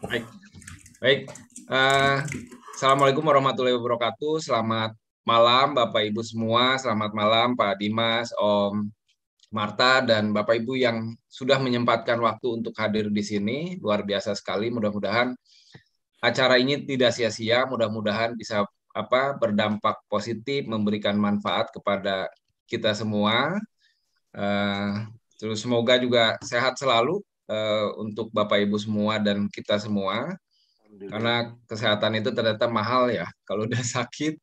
Baik, baik. Uh, Assalamualaikum warahmatullahi wabarakatuh. Selamat malam Bapak Ibu semua. Selamat malam Pak Dimas, Om Marta, dan Bapak Ibu yang sudah menyempatkan waktu untuk hadir di sini. Luar biasa sekali. Mudah-mudahan acara ini tidak sia-sia. Mudah-mudahan bisa apa berdampak positif, memberikan manfaat kepada kita semua. Uh, terus semoga juga sehat selalu Eh, untuk Bapak Ibu semua dan kita semua. Karena kesehatan itu ternyata mahal ya. Kalau udah sakit,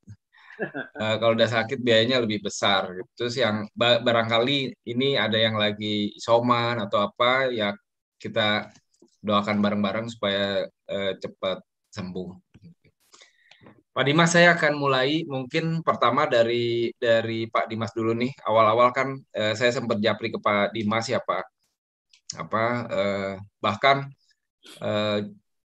eh, kalau udah sakit biayanya lebih besar. Terus yang barangkali ini ada yang lagi isoman atau apa, ya kita doakan bareng-bareng supaya eh, cepat sembuh. Pak Dimas, saya akan mulai mungkin pertama dari dari Pak Dimas dulu nih. Awal-awal kan eh, saya sempat japri ke Pak Dimas ya Pak apa eh, bahkan eh,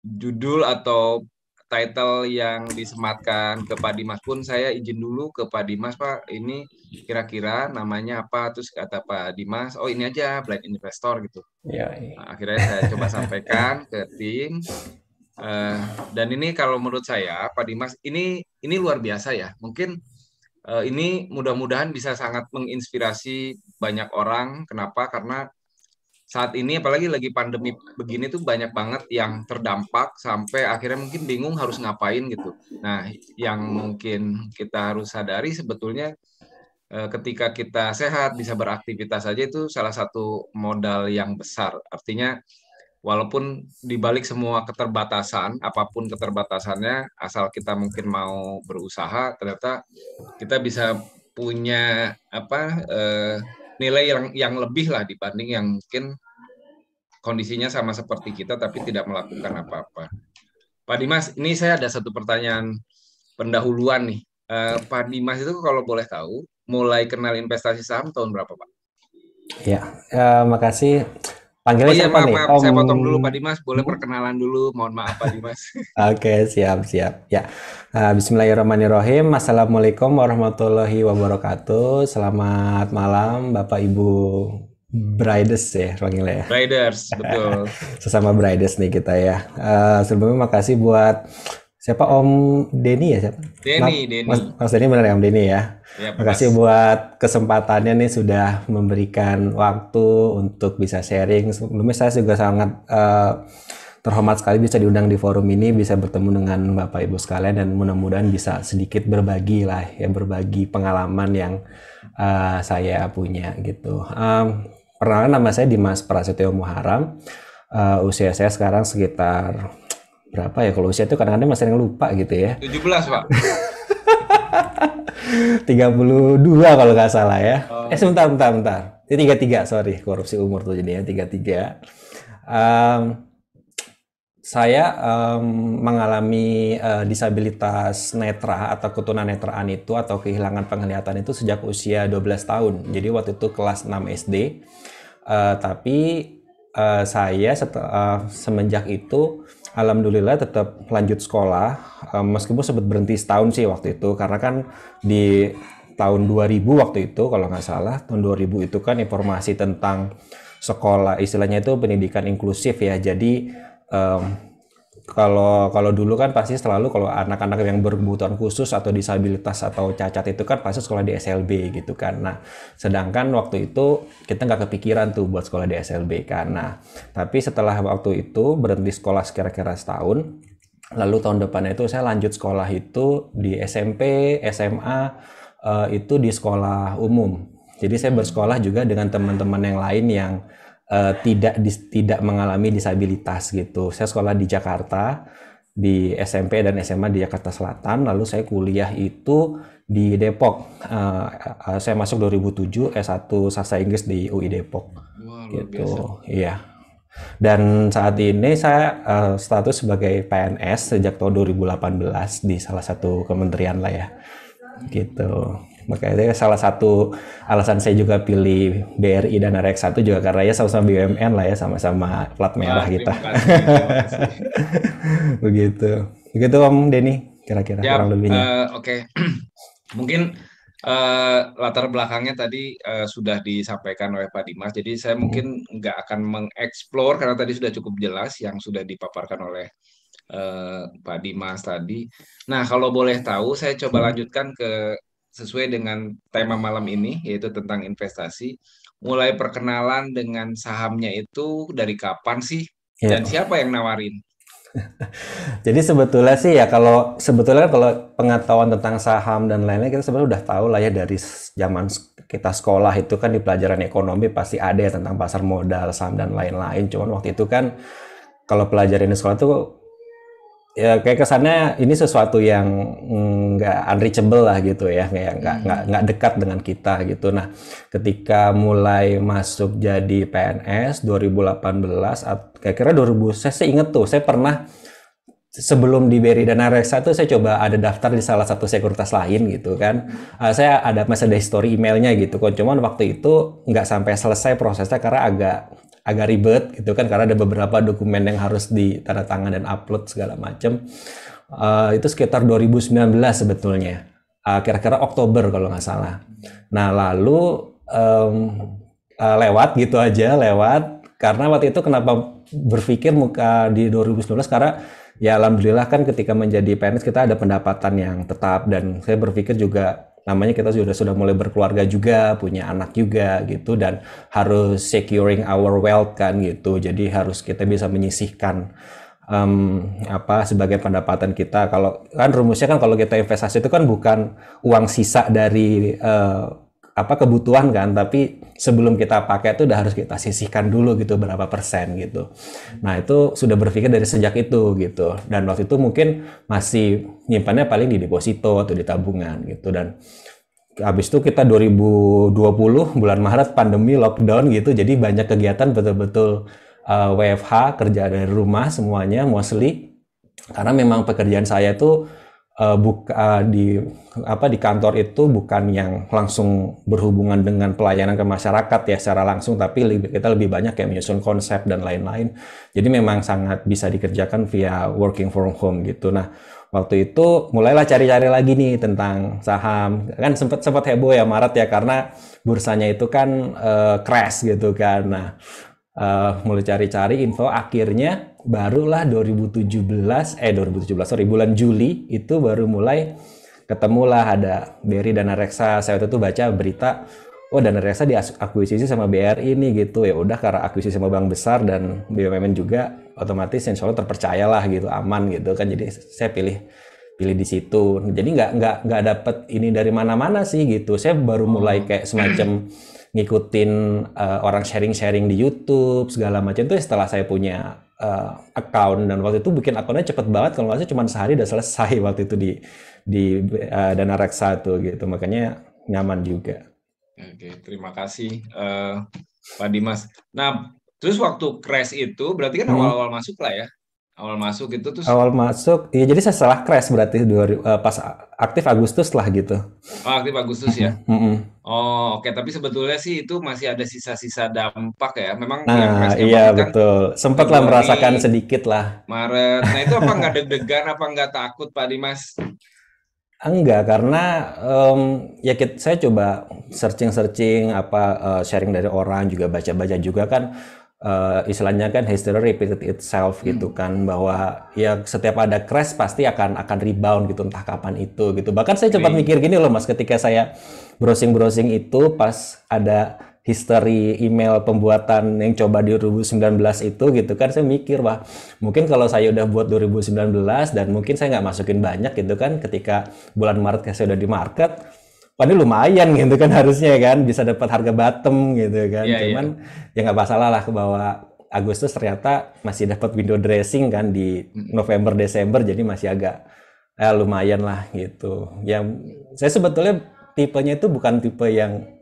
judul atau title yang disematkan ke Pak Dimas pun saya izin dulu ke Pak Dimas Pak ini kira-kira namanya apa terus kata Pak Dimas oh ini aja Black Investor gitu ya, ya. Nah, iya. akhirnya saya coba sampaikan ke tim eh, dan ini kalau menurut saya Pak Dimas ini ini luar biasa ya mungkin eh, ini mudah-mudahan bisa sangat menginspirasi banyak orang kenapa karena saat ini apalagi lagi pandemi begini tuh banyak banget yang terdampak sampai akhirnya mungkin bingung harus ngapain gitu. Nah, yang mungkin kita harus sadari sebetulnya eh, ketika kita sehat bisa beraktivitas saja itu salah satu modal yang besar. Artinya walaupun dibalik semua keterbatasan, apapun keterbatasannya, asal kita mungkin mau berusaha, ternyata kita bisa punya apa eh, nilai yang yang lebih lah dibanding yang mungkin kondisinya sama seperti kita tapi tidak melakukan apa-apa. Pak Dimas, ini saya ada satu pertanyaan pendahuluan nih. Eh, Pak Dimas itu kalau boleh tahu mulai kenal investasi saham tahun berapa, Pak? Ya, eh, makasih. Panggilnya oh, iya, siapa maaf, nih? Maaf, Om... Saya potong dulu Pak Dimas, boleh perkenalan dulu. Mohon maaf Pak Dimas. Oke, okay, siap, siap. Ya. Uh, Bismillahirrahmanirrahim. Assalamualaikum warahmatullahi wabarakatuh. Selamat malam Bapak Ibu Brides ya panggilnya ya. Brides, betul. Sesama Brides nih kita ya. Uh, sebelumnya makasih buat siapa Om Denny ya siapa? Denny, Denny. Mas, Mas Denny benar ya Om Denny ya. ya Makasih mas. buat kesempatannya nih sudah memberikan waktu untuk bisa sharing. Sebelumnya saya juga sangat uh, terhormat sekali bisa diundang di forum ini, bisa bertemu dengan Bapak Ibu sekalian dan mudah-mudahan bisa sedikit berbagi lah ya berbagi pengalaman yang uh, saya punya gitu. Um, pernah nama saya Dimas Prasetyo Muharam. Uh, usia saya sekarang sekitar berapa ya kalau usia itu kadang-kadang masih yang lupa gitu ya. 17 pak. 32 kalau nggak salah ya. Um. Eh sebentar, bentar, bentar. Ini 33, sorry. Korupsi umur tuh jadinya 33. Um, saya um, mengalami uh, disabilitas netra atau netraan itu atau kehilangan penglihatan itu sejak usia 12 tahun. Jadi waktu itu kelas 6 SD. Uh, tapi uh, saya setelah, uh, semenjak itu alhamdulillah tetap lanjut sekolah um, meskipun sempat berhenti setahun sih waktu itu karena kan di tahun 2000 waktu itu kalau nggak salah tahun 2000 itu kan informasi tentang sekolah istilahnya itu pendidikan inklusif ya jadi um, kalau kalau dulu kan pasti selalu kalau anak-anak yang berkebutuhan khusus atau disabilitas atau cacat itu kan pasti sekolah di SLB gitu kan. Nah, sedangkan waktu itu kita nggak kepikiran tuh buat sekolah di SLB kan. Nah, tapi setelah waktu itu berhenti sekolah kira-kira setahun, lalu tahun depannya itu saya lanjut sekolah itu di SMP, SMA eh, itu di sekolah umum. Jadi saya bersekolah juga dengan teman-teman yang lain yang uh, tidak dis, tidak mengalami disabilitas gitu. Saya sekolah di Jakarta di SMP dan SMA di Jakarta Selatan, lalu saya kuliah itu di Depok. Uh, uh, saya masuk 2007 S1 sastra Inggris di UI Depok. Wah, gitu. Iya. Dan saat ini saya uh, status sebagai PNS sejak tahun 2018 di salah satu kementerian lah ya. Gitu. Makanya salah satu alasan saya juga pilih BRI dan RX 1 juga karena ya sama-sama BUMN lah ya, sama-sama plat merah kita. Ah, gitu. Begitu. Begitu Om Denny, kira-kira ya, kurang lebihnya. Uh, Oke. Okay. Mungkin Uh, latar belakangnya tadi uh, sudah disampaikan oleh Pak Dimas, jadi saya mungkin nggak akan mengeksplor karena tadi sudah cukup jelas yang sudah dipaparkan oleh uh, Pak Dimas tadi. Nah, kalau boleh tahu, saya coba hmm. lanjutkan ke sesuai dengan tema malam ini yaitu tentang investasi. Mulai perkenalan dengan sahamnya itu dari kapan sih ya. dan siapa yang nawarin? Jadi sebetulnya sih ya kalau sebetulnya kan kalau pengetahuan tentang saham dan lain-lain kita sebenarnya udah tahu lah ya dari zaman kita sekolah itu kan di pelajaran ekonomi pasti ada ya tentang pasar modal, saham dan lain-lain. Cuman waktu itu kan kalau pelajaran di sekolah tuh ya kayak kesannya ini sesuatu yang mm, nggak mm, unreachable lah gitu ya kayak nggak hmm. nggak nggak dekat dengan kita gitu nah ketika mulai masuk jadi PNS 2018 kayak kira 2000 saya, saya inget tuh saya pernah sebelum di Beri dan Reksa tuh saya coba ada daftar di salah satu sekuritas lain gitu kan uh, saya ada masa ada history emailnya gitu kok kan, cuman waktu itu nggak sampai selesai prosesnya karena agak agak ribet gitu kan karena ada beberapa dokumen yang harus ditandatangani dan upload segala macam. Uh, eh, itu sekitar 2019 sebetulnya. Uh, kira-kira Oktober kalau nggak salah. Nah, lalu um, uh, lewat gitu aja, lewat karena waktu itu kenapa berpikir muka di 2019 karena ya alhamdulillah kan ketika menjadi PNS kita ada pendapatan yang tetap dan saya berpikir juga namanya kita sudah sudah mulai berkeluarga juga, punya anak juga gitu dan harus securing our wealth kan gitu. Jadi harus kita bisa menyisihkan um, apa sebagai pendapatan kita. Kalau kan rumusnya kan kalau kita investasi itu kan bukan uang sisa dari uh, apa kebutuhan kan, tapi sebelum kita pakai itu udah harus kita sisihkan dulu gitu berapa persen gitu. Nah itu sudah berpikir dari sejak itu gitu. Dan waktu itu mungkin masih nyimpannya paling di deposito atau di tabungan gitu. Dan habis itu kita 2020 bulan Maret pandemi lockdown gitu. Jadi banyak kegiatan betul-betul WFH eh, kerja dari rumah semuanya mostly. Karena memang pekerjaan saya tuh uh, buka eh, di apa di kantor itu bukan yang langsung berhubungan dengan pelayanan ke masyarakat ya secara langsung tapi lebih, kita lebih banyak kayak menyusun konsep dan lain-lain. Jadi memang sangat bisa dikerjakan via working from home gitu. Nah, waktu itu mulailah cari-cari lagi nih tentang saham. Kan sempat sempat heboh ya Maret ya karena bursanya itu kan uh, crash gitu kan. Nah, uh, mulai cari-cari info akhirnya barulah 2017 eh 2017 sorry bulan Juli itu baru mulai ketemulah ada BRI Dana Reksa saya waktu itu baca berita oh Dana Reksa diakuisisi sama BRI ini gitu ya udah karena akuisisi sama bank besar dan BUMN juga otomatis insya Allah terpercayalah gitu aman gitu kan jadi saya pilih pilih di situ jadi nggak nggak nggak dapet ini dari mana-mana sih gitu saya baru mulai kayak semacam ngikutin uh, orang sharing-sharing di YouTube segala macam tuh setelah saya punya uh, account dan waktu itu bikin akunnya cepet banget kalau nggak salah cuma sehari udah selesai waktu itu di di uh, dana reksa tuh gitu makanya nyaman juga. Oke terima kasih uh, Pak Dimas. Nah terus waktu crash itu berarti kan hmm. awal-awal hmm. masuk lah ya awal masuk itu tuh awal masuk ya jadi saya salah crash berarti dua, uh, pas aktif Agustus lah gitu oh aktif Agustus ya mm oh oke okay. tapi sebetulnya sih itu masih ada sisa-sisa dampak ya memang nah ya, iya kan betul sempat lah merasakan sedikit lah Maret nah itu apa nggak deg-degan apa nggak takut Pak Dimas Enggak, karena um, ya kita, saya coba searching-searching apa uh, sharing dari orang juga baca-baca juga kan uh, istilahnya kan history repeated itself hmm. gitu kan bahwa ya setiap ada crash pasti akan akan rebound gitu entah kapan itu gitu bahkan saya cepat mikir gini loh mas ketika saya browsing browsing itu pas ada history email pembuatan yang coba di 2019 itu gitu kan saya mikir wah mungkin kalau saya udah buat 2019 dan mungkin saya nggak masukin banyak gitu kan ketika bulan Maret saya udah di market padahal lumayan gitu kan harusnya kan bisa dapat harga bottom gitu kan. Yeah, iya. Cuman yeah. ya nggak masalah lah ke Agustus ternyata masih dapat window dressing kan di November Desember jadi masih agak eh, lumayan lah gitu. ya saya sebetulnya tipenya itu bukan tipe yang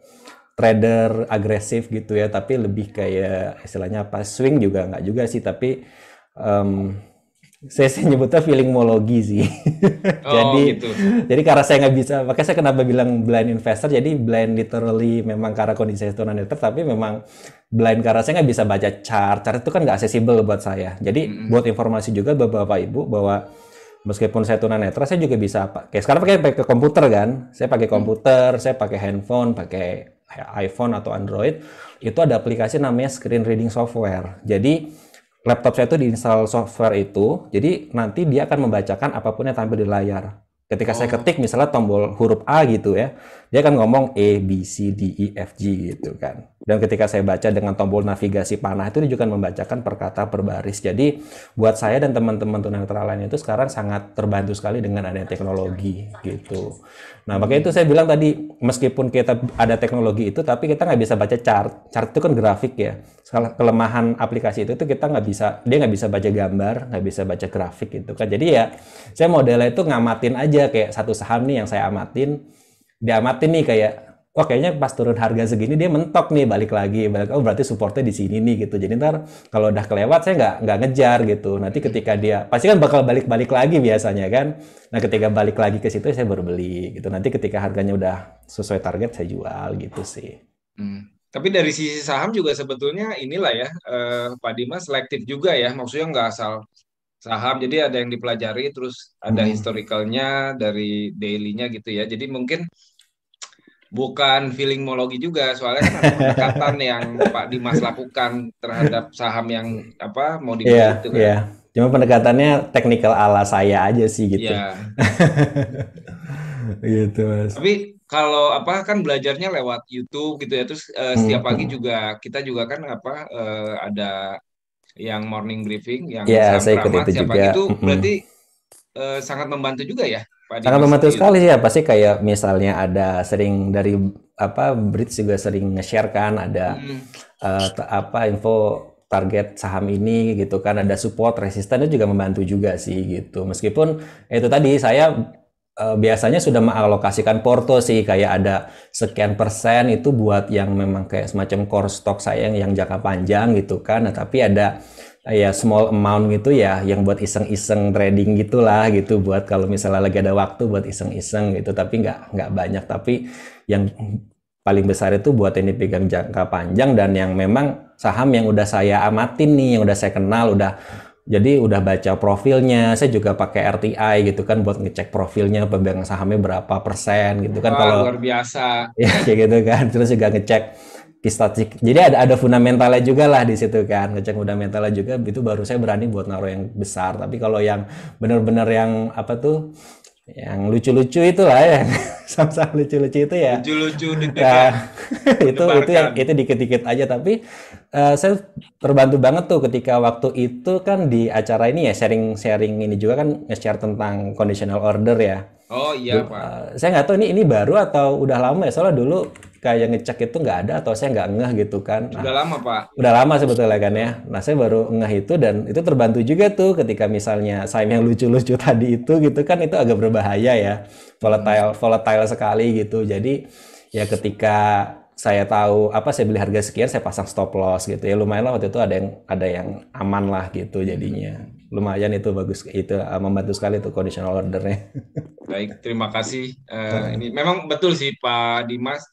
trader agresif gitu ya, tapi lebih kayak istilahnya apa swing juga nggak juga sih, tapi um, saya, saya nyebutnya feelingmologi sih. Oh, jadi gitu. jadi karena saya nggak bisa, makanya saya kenapa bilang blind investor. Jadi blind literally memang karena kondisi saya tunanetra, tapi memang blind karena saya nggak bisa baca chart. Chart itu kan nggak accessible buat saya. Jadi mm-hmm. buat informasi juga bapak-bapak ibu bahwa meskipun saya netra, saya juga bisa pakai. Sekarang pakai pakai komputer kan? Saya pakai mm. komputer, mm. saya pakai handphone, pakai iPhone atau Android. Itu ada aplikasi namanya screen reading software. Jadi laptop saya itu diinstal software itu, jadi nanti dia akan membacakan apapun yang tampil di layar. Ketika oh. saya ketik misalnya tombol huruf A gitu ya, dia kan ngomong A, B, C, D, E, F, G gitu kan. Dan ketika saya baca dengan tombol navigasi panah itu dia juga membacakan perkata perbaris per baris. Jadi buat saya dan teman-teman tunanetra lain itu sekarang sangat terbantu sekali dengan adanya teknologi gitu. Nah makanya itu saya bilang tadi meskipun kita ada teknologi itu tapi kita nggak bisa baca chart. Chart itu kan grafik ya. Kelemahan aplikasi itu tuh kita nggak bisa dia nggak bisa baca gambar, nggak bisa baca grafik gitu kan. Jadi ya saya modelnya itu ngamatin aja kayak satu saham nih yang saya amatin diamatin nih kayak oh kayaknya pas turun harga segini dia mentok nih balik lagi balik oh berarti supportnya di sini nih gitu jadi ntar kalau udah kelewat saya nggak nggak ngejar gitu nanti ketika dia pasti kan bakal balik balik lagi biasanya kan nah ketika balik lagi ke situ saya baru beli gitu nanti ketika harganya udah sesuai target saya jual gitu sih hmm. tapi dari sisi saham juga sebetulnya inilah ya eh, Pak Dimas selektif juga ya maksudnya nggak asal saham jadi ada yang dipelajari terus ada hmm. historicalnya dari dailynya gitu ya jadi mungkin bukan feeling mologi juga soalnya kan pendekatan yang Pak Dimas lakukan terhadap saham yang apa mau dibeli iya, yeah, itu kan. Yeah. Cuma pendekatannya teknikal ala saya aja sih gitu. Yeah. gitu mas. Tapi kalau apa kan belajarnya lewat YouTube gitu ya terus uh, setiap hmm. pagi hmm. juga kita juga kan apa uh, ada yang morning briefing yang yeah, iya, saya ikut itu juga. pagi itu hmm, hmm. berarti uh, sangat membantu juga ya sangat membantu sekali sih ya pasti kayak misalnya ada sering dari apa Brits juga sering nge-share kan ada hmm. uh, apa info target saham ini gitu kan ada support resisten itu juga membantu juga sih gitu meskipun itu tadi saya uh, biasanya sudah mengalokasikan porto sih kayak ada sekian persen itu buat yang memang kayak semacam core stock saya yang, yang jangka panjang gitu kan nah, tapi ada ya small amount gitu ya yang buat iseng-iseng trading gitulah gitu buat kalau misalnya lagi ada waktu buat iseng-iseng gitu tapi nggak nggak banyak tapi yang paling besar itu buat ini pegang jangka panjang dan yang memang saham yang udah saya amatin nih yang udah saya kenal udah jadi udah baca profilnya saya juga pakai RTI gitu kan buat ngecek profilnya pemegang sahamnya berapa persen gitu kan kalau luar biasa ya gitu kan terus juga ngecek statistik. Jadi ada ada fundamentalnya juga lah di situ kan, ngecek fundamentalnya juga itu baru saya berani buat naruh yang besar. Tapi kalau yang benar-benar yang apa tuh yang lucu-lucu lah ya sam-sam lucu-lucu itu ya lucu-lucu ya, itu itu yang itu dikit-dikit aja tapi uh, saya terbantu banget tuh ketika waktu itu kan di acara ini ya sharing-sharing ini juga kan nge-share tentang conditional order ya oh iya pak uh, saya nggak tahu ini ini baru atau udah lama ya soalnya dulu kayak ngecek itu nggak ada atau saya nggak ngeh gitu kan. Nah, udah lama Pak. Udah lama sebetulnya kan ya. Nah saya baru ngeh itu dan itu terbantu juga tuh ketika misalnya saham yang lucu-lucu tadi itu gitu kan itu agak berbahaya ya. Volatile, hmm. volatile sekali gitu. Jadi ya ketika saya tahu apa saya beli harga sekian saya pasang stop loss gitu ya lumayan lah waktu itu ada yang ada yang aman lah gitu jadinya lumayan itu bagus itu eh, membantu sekali itu conditional ordernya baik terima kasih uh, ini memang betul sih Pak Dimas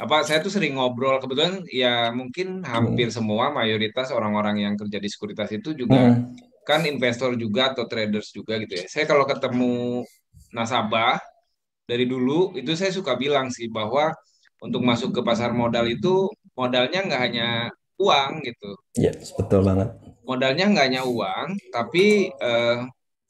apa saya tuh sering ngobrol kebetulan ya mungkin hampir hmm. semua mayoritas orang-orang yang kerja di sekuritas itu juga hmm. kan investor juga atau traders juga gitu ya. Saya kalau ketemu nasabah dari dulu itu saya suka bilang sih bahwa untuk masuk ke pasar modal itu modalnya nggak hanya uang gitu. ya yes, betul banget. Modalnya nggak hanya uang, tapi eh,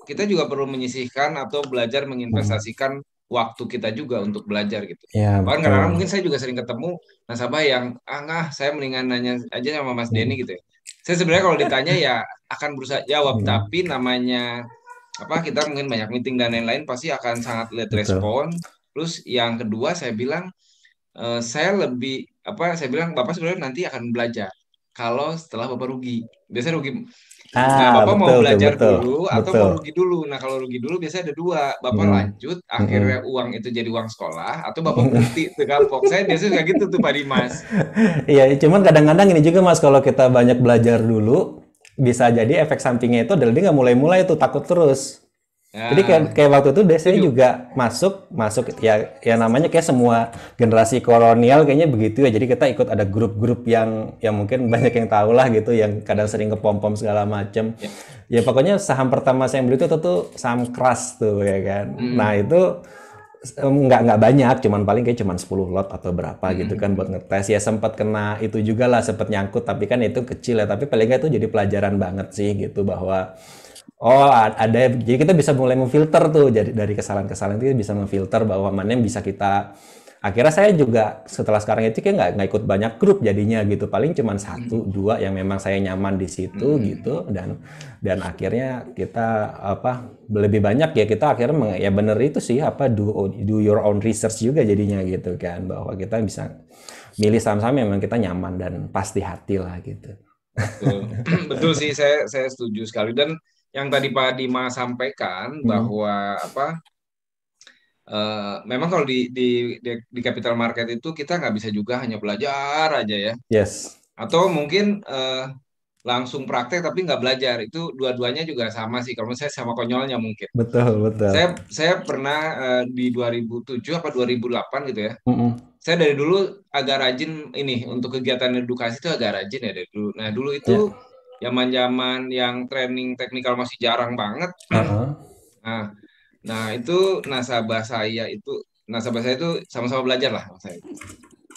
kita juga perlu menyisihkan atau belajar hmm. menginvestasikan hmm waktu kita juga untuk belajar gitu. Ya, Bahkan karena mungkin saya juga sering ketemu nasabah yang ah nggak saya mendingan nanya aja sama Mas Denny hmm. gitu ya. Saya sebenarnya kalau ditanya ya akan berusaha jawab hmm. tapi namanya apa kita mungkin banyak meeting dan lain-lain pasti akan sangat lihat respon. Terus yang kedua saya bilang uh, saya lebih apa saya bilang Bapak sebenarnya nanti akan belajar kalau setelah Bapak rugi. Biasanya rugi nah, Bapak betul, mau belajar betul, dulu atau betul. mau rugi dulu. Nah, kalau rugi dulu biasanya ada dua. Bapak hmm. lanjut, akhirnya hmm. uang itu jadi uang sekolah, atau Bapak berhenti dengan pok Saya biasanya kayak gitu tuh Pak Dimas. Iya, cuman kadang-kadang ini juga Mas, kalau kita banyak belajar dulu, bisa jadi efek sampingnya itu adalah dia nggak mulai-mulai itu takut terus. Jadi kayak, ah. kayak waktu itu DC Tujuh. juga masuk masuk ya ya namanya kayak semua generasi kolonial kayaknya begitu ya. Jadi kita ikut ada grup-grup yang yang mungkin banyak yang tahu lah gitu yang kadang sering ke pom-pom segala macem. Ya. ya pokoknya saham pertama saya beli itu tuh, tuh saham keras tuh ya kan. Hmm. Nah itu nggak nggak banyak cuman paling kayak cuman 10 lot atau berapa hmm. gitu kan buat ngetes ya sempat kena itu juga lah sempat nyangkut tapi kan itu kecil ya tapi paling nggak itu jadi pelajaran banget sih gitu bahwa Oh, ada. Jadi kita bisa mulai memfilter tuh jadi dari kesalahan-kesalahan itu bisa memfilter bahwa mana yang bisa kita. Akhirnya saya juga setelah sekarang itu kayak nggak nggak ikut banyak grup jadinya gitu. Paling cuma satu hmm. dua yang memang saya nyaman di situ hmm. gitu dan dan akhirnya kita apa lebih banyak ya kita akhirnya meng, ya bener itu sih apa do do your own research juga jadinya gitu kan bahwa kita bisa milih saham-saham yang memang kita nyaman dan pasti hati lah gitu. Betul. Betul sih saya saya setuju sekali dan yang tadi Pak Dima sampaikan hmm. bahwa apa uh, memang kalau di di di, di capital market itu kita nggak bisa juga hanya belajar aja ya. Yes. Atau mungkin uh, langsung praktek tapi nggak belajar itu dua-duanya juga sama sih kalau saya sama konyolnya mungkin betul betul saya saya pernah uh, di 2007 apa 2008 gitu ya mm -hmm. saya dari dulu agak rajin ini untuk kegiatan edukasi itu agak rajin ya dari dulu nah dulu itu yeah zaman-zaman yang training teknikal masih jarang banget. Uh-huh. Nah, nah itu nasabah saya itu nasabah saya itu sama-sama belajar lah saya.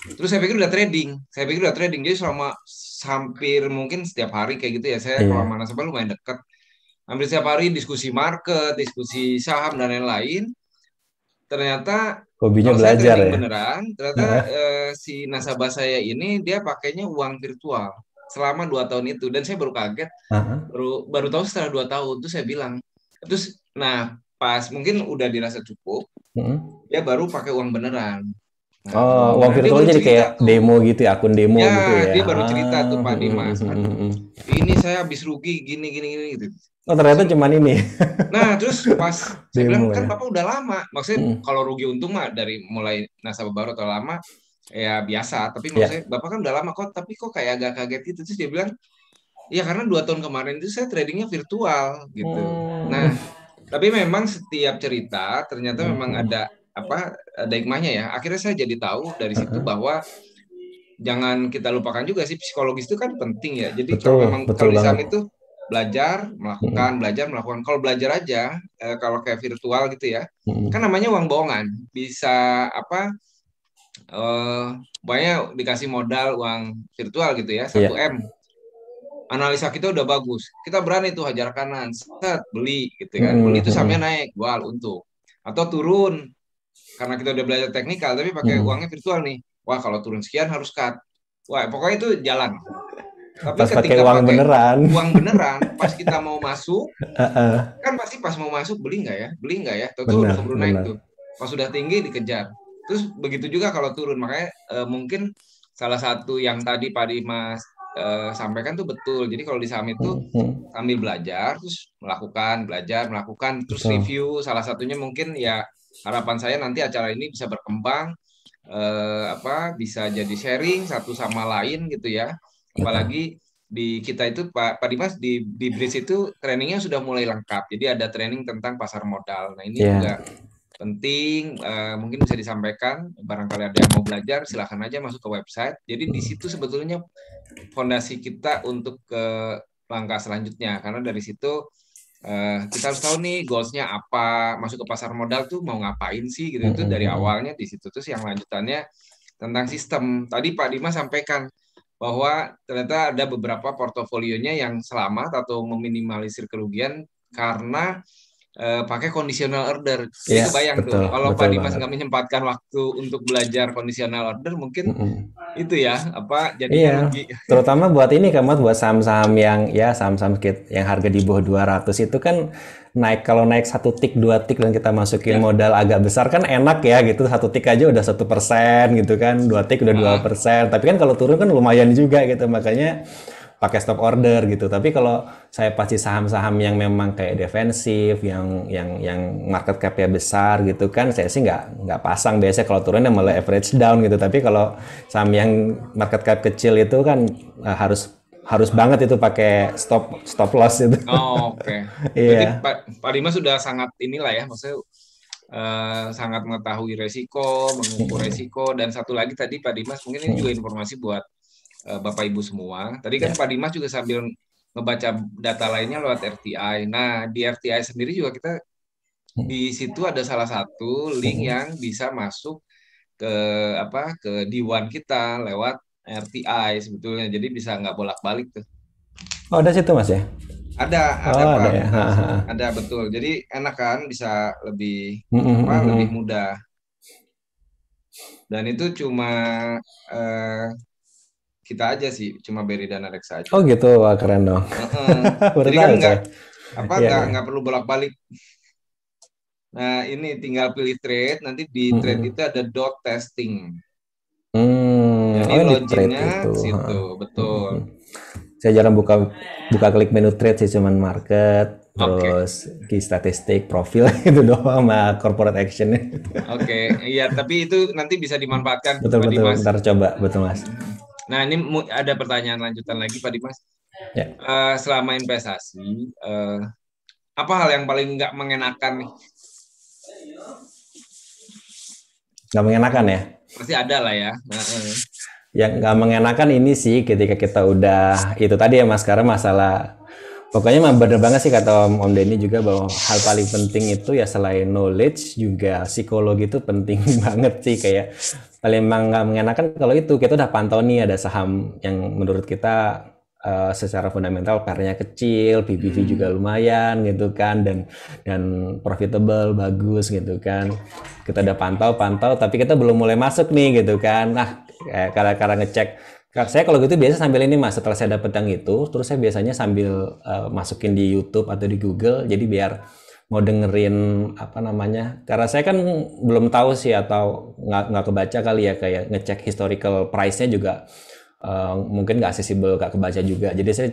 Terus saya pikir udah trading, saya pikir udah trading. Jadi selama hampir mungkin setiap hari kayak gitu ya saya yeah. kalau mana sebelum main dekat. Hampir setiap hari diskusi market, diskusi saham dan lain-lain. Ternyata hobinya belajar ya. Beneran, ternyata yeah. eh, si nasabah saya ini dia pakainya uang virtual selama dua tahun itu dan saya baru kaget uh-huh. baru baru tahu setelah dua tahun itu saya bilang terus nah pas mungkin udah dirasa cukup ya baru pakai uang beneran Nah, oh, uang virtual jadi kayak demo gitu ya, akun demo ya, gitu ya. dia baru cerita ah, tuh Pak ah, Dimas. hmm. ini saya habis rugi gini gini gini gitu. Oh, ternyata terus, cuman ini. nah, terus pas saya bilang kan ya. Bapak udah lama. Maksudnya hmm. kalau rugi untung mah dari mulai nasabah baru atau lama ya biasa hmm. tapi ya. maksudnya bapak kan udah lama kok tapi kok kayak agak kaget gitu terus dia bilang ya karena dua tahun kemarin itu saya tradingnya virtual gitu hmm. nah tapi memang setiap cerita ternyata hmm. memang ada apa ada hikmahnya ya akhirnya saya jadi tahu dari situ bahwa jangan kita lupakan juga sih psikologis itu kan penting ya jadi betul, kalau memang betul kalau di sana itu belajar melakukan hmm. belajar melakukan kalau belajar aja eh, kalau kayak virtual gitu ya hmm. kan namanya uang bohongan bisa apa uh, eh, banyak dikasih modal uang virtual gitu ya 1 iya. yeah. m analisa kita udah bagus kita berani tuh hajar kanan set beli gitu kan hmm, beli itu sampai hmm. naik wal untuk atau turun karena kita udah belajar teknikal tapi pakai hmm. uangnya virtual nih wah kalau turun sekian harus cut wah pokoknya itu jalan tapi pas ketika pakai uang pakai beneran uang beneran pas kita mau masuk kan pasti pas mau masuk beli nggak ya beli nggak ya tentu udah keburu naik tuh pas sudah tinggi dikejar terus begitu juga kalau turun makanya uh, mungkin salah satu yang tadi Pak Dimas uh, sampaikan tuh betul jadi kalau di saham itu hmm, hmm. sambil belajar terus melakukan belajar melakukan terus review salah satunya mungkin ya harapan saya nanti acara ini bisa berkembang uh, apa bisa jadi sharing satu sama lain gitu ya apalagi di kita itu Pak Pak Dimas di di Bris itu trainingnya sudah mulai lengkap jadi ada training tentang pasar modal nah ini yeah. juga penting uh, mungkin bisa disampaikan barangkali ada yang mau belajar silahkan aja masuk ke website jadi di situ sebetulnya fondasi kita untuk ke langkah selanjutnya karena dari situ uh, kita harus tahu nih goalsnya apa masuk ke pasar modal tuh mau ngapain sih gitu itu dari awalnya di situ terus yang lanjutannya tentang sistem tadi Pak Dimas sampaikan bahwa ternyata ada beberapa portofolionya yang selamat atau meminimalisir kerugian karena Uh, pakai conditional order. Yes, itu bayang betul, tuh kalau Pak Dimas nggak menyempatkan waktu untuk belajar conditional order mungkin mm -hmm. itu ya apa jadi iya, terutama buat ini kamu buat saham-saham yang ya saham-saham yang harga di bawah 200 itu kan naik kalau naik satu tik dua tik dan kita masukin yeah. modal agak besar kan enak ya gitu satu tik aja udah satu persen gitu kan dua tik udah dua persen tapi kan kalau turun kan lumayan juga gitu makanya pakai stop order gitu. Tapi kalau saya pasti saham-saham yang memang kayak defensif, yang yang yang market capnya besar gitu kan, saya sih nggak nggak pasang. Biasanya kalau turun yang malah average down gitu. Tapi kalau saham yang market cap kecil itu kan uh, harus harus banget itu pakai stop stop loss itu. Oh, oke. Okay. Iya. yeah. Pak, Pak Dimas sudah sangat inilah ya, maksudnya Uh, sangat mengetahui resiko, mengukur resiko, dan satu lagi tadi Pak Dimas mungkin ini juga informasi buat Eh, Bapak Ibu semua. Tadi kan ya. Pak Dimas juga sambil ngebaca data lainnya lewat RTI. Nah, di RTI sendiri juga kita di situ ada salah satu link iya. yang bisa masuk ke apa ke diwan kita lewat RTI sebetulnya. Jadi bisa nggak bolak-balik tuh. Oh, ada situ Mas ya? Ada, oh, ada oh, Pak. Ada, ya? ada betul. Jadi enak kan bisa lebih mm -hmm. apa mm, mm. lebih mudah. Dan itu cuma eh, kita aja sih, cuma Berry dan Alexa aja. Oh gitu, wah keren dong. Uh-uh. Jadi kan nggak ya? apa iya, nggak yeah. perlu bolak-balik. Nah ini tinggal pilih trade, nanti di trade mm-hmm. itu ada dot testing. Hmm, Jadi oh, loginnya itu. situ, betul. Mm-hmm. Saya jarang buka buka klik menu trade sih, cuman market, terus okay. key statistik, profil itu doang sama corporate action Oke, okay. iya tapi itu nanti bisa dimanfaatkan. Betul betul. Mas. Ntar coba, betul mas. Nah ini ada pertanyaan lanjutan lagi Pak Dimas. Ya. Uh, selama investasi, uh, apa hal yang paling nggak mengenakan nih? Nggak mengenakan ya? Pasti ada lah ya. Nah, uh. Yang nggak mengenakan ini sih ketika kita udah itu tadi ya Mas karena masalah pokoknya mah bener banget sih kata Om, Om Denny juga bahwa hal paling penting itu ya selain knowledge juga psikologi itu penting banget sih kayak paling nggak mengenakan kalau itu kita udah pantau nih ada saham yang menurut kita uh, secara fundamental pernya kecil, PBV hmm. juga lumayan gitu kan dan dan profitable bagus gitu kan. Kita udah pantau-pantau tapi kita belum mulai masuk nih gitu kan. Nah, karena karena ngecek saya kalau gitu biasa sambil ini mas setelah saya dapet yang itu terus saya biasanya sambil uh, masukin di YouTube atau di Google jadi biar mau dengerin apa namanya karena saya kan belum tahu sih atau nggak nggak kebaca kali ya kayak ngecek historical price-nya juga uh, mungkin nggak accessible nggak kebaca juga jadi saya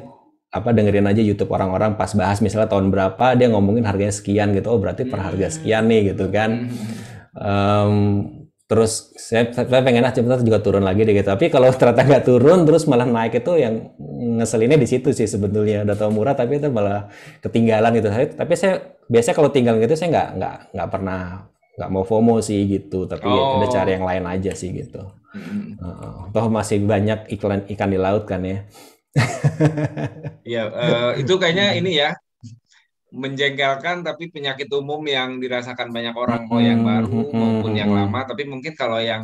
apa dengerin aja YouTube orang-orang pas bahas misalnya tahun berapa dia ngomongin harganya sekian gitu oh berarti per harga hmm. sekian nih gitu kan um, terus saya, saya pengen ah cepetan juga turun lagi deh gitu tapi kalau ternyata nggak turun terus malah naik itu yang ngeselinnya di situ sih sebetulnya udah tau murah tapi itu malah ketinggalan gitu tapi saya biasanya kalau tinggal gitu saya nggak nggak nggak pernah nggak mau FOMO sih gitu tapi ya oh. udah cari yang lain aja sih gitu hmm. uh, toh masih banyak iklan ikan di laut kan ya ya uh, itu kayaknya ini ya menjengkelkan tapi penyakit umum yang dirasakan banyak orang mau yang hmm, baru hmm, maupun yang hmm. lama tapi mungkin kalau yang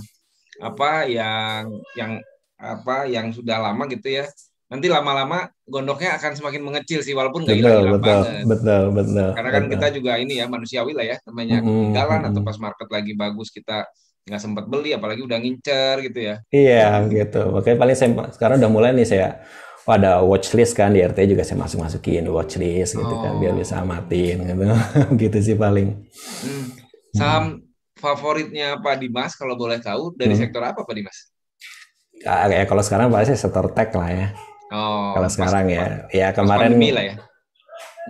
apa yang yang apa yang sudah lama gitu ya nanti lama-lama gondoknya akan semakin mengecil sih walaupun nggak hilang betul, banget. Betul, betul. Karena kan betul. kita juga ini ya manusiawi lah ya, namanya ketinggalan atau pas market lagi bagus kita nggak sempat beli, apalagi udah ngincer gitu ya. Iya gitu. Makanya paling saya sekarang udah mulai nih saya pada watchlist kan di RT juga saya masuk masukin watchlist gitu oh. kan biar oh. bisa amatin gitu gitu sih paling hmm. saham hmm. favoritnya Pak Dimas kalau boleh tahu dari hmm. sektor apa Pak Dimas? Ya, ya kalau sekarang pasti sektor tech lah ya. Oh, kalau sekarang ya, ya kemarin lah ya.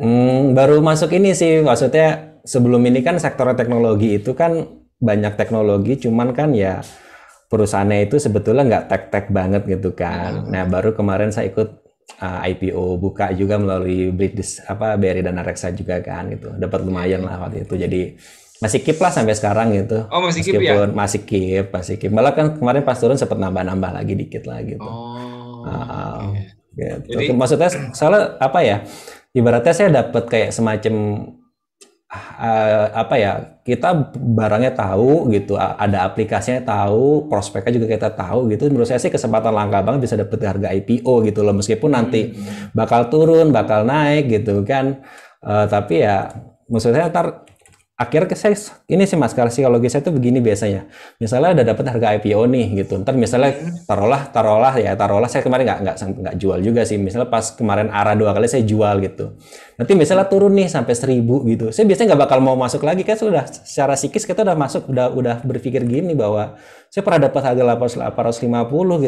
Hmm, baru masuk ini sih maksudnya sebelum ini kan sektor teknologi itu kan banyak teknologi cuman kan ya perusahaannya itu sebetulnya nggak tek-tek banget gitu kan. Hmm. Nah baru kemarin saya ikut uh, ah, IPO buka juga melalui British apa BRI dan Reksa juga kan gitu. Dapat lumayan lah waktu itu. Jadi masih keep lah sampai sekarang gitu. Oh masih Meskipun keep ya? Masih keep, masih keep. Malah kan kemarin pas turun sempat nambah-nambah lagi dikit lah gitu. Oh. Uh, ah, okay. gitu. Jadi, Maksudnya soalnya apa ya? Ibaratnya saya dapat kayak semacam Ah, eh, apa ya kita barangnya tahu gitu ada aplikasinya tahu prospeknya juga kita tahu gitu menurut saya sih kesempatan langka banget bisa dapet harga IPO gitu loh meskipun nanti hmm, hmm. bakal turun bakal naik gitu kan uh, tapi ya maksudnya ntar akhirnya saya ini sih mas kalau psikologi saya tuh begini biasanya misalnya udah dapat harga IPO nih gitu ntar misalnya hmm. taruhlah taruhlah ya taruhlah saya kemarin nggak nggak nggak jual juga sih misalnya pas kemarin arah dua kali saya jual gitu nanti misalnya turun nih sampai seribu gitu saya biasanya nggak bakal mau masuk lagi kan sudah secara psikis kita udah masuk udah udah berpikir gini bahwa saya pernah dapat harga 850